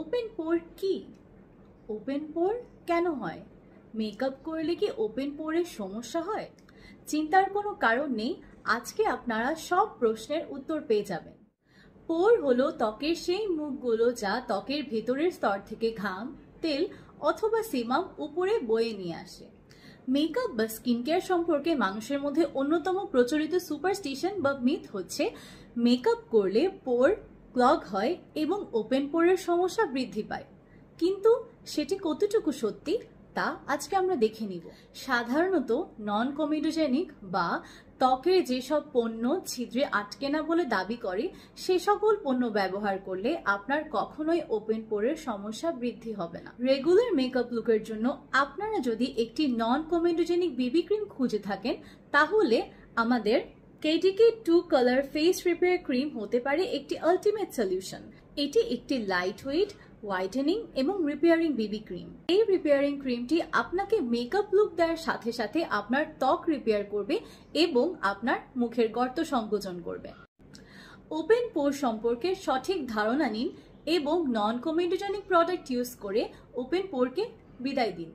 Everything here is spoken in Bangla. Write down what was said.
ওপেন পোর কি ওপেন পোর কেন হয় মেকআপ করলে কি ওপেন পোরের সমস্যা হয় চিন্তার কোনো কারণ নেই আজকে আপনারা সব প্রশ্নের উত্তর পেয়ে যাবেন পোর হলো ত্বকের সেই মুখগুলো যা ত্বকের ভেতরের স্তর থেকে ঘাম তেল অথবা সিমাম উপরে বয়ে নিয়ে আসে মেকআপ বা স্কিন কেয়ার সম্পর্কে মানুষের মধ্যে অন্যতম প্রচলিত সুপারস্টিশন বা মিথ হচ্ছে মেকআপ করলে পোর ক্লগ হয় এবং ওপেন পোরের সমস্যা বৃদ্ধি পায় কিন্তু সেটি কতটুকু সত্যি তা আজকে আমরা দেখে নিব সাধারণত নন কমিডোজেনিক বা ত্বকের যেসব পণ্য ছিদ্রে আটকে না বলে দাবি করে সে সকল পণ্য ব্যবহার করলে আপনার কখনোই ওপেন পোরের সমস্যা বৃদ্ধি হবে না রেগুলার মেকআপ লুকের জন্য আপনারা যদি একটি নন কমিডোজেনিক বিবি ক্রিম খুঁজে থাকেন তাহলে আমাদের KDK two colour face repair cream হতে পারে একটি আলটিমেট সলিউশন এটি একটি লাইট ওয়েট হোয়াইটেনিং এবং রিপেয়ারিং বেবি ক্রিম এই রিপেয়ারিং ক্রিমটি আপনাকে মেকআপ লুক দেওয়ার সাথে সাথে আপনার ত্বক রিপেয়ার করবে এবং আপনার মুখের গর্ত সংকোচন করবে ওপেন পোর সম্পর্কে সঠিক ধারণা নিন এবং নন কমেন্টোজেনিক প্রোডাক্ট ইউজ করে ওপেন পোরকে বিদায় দিন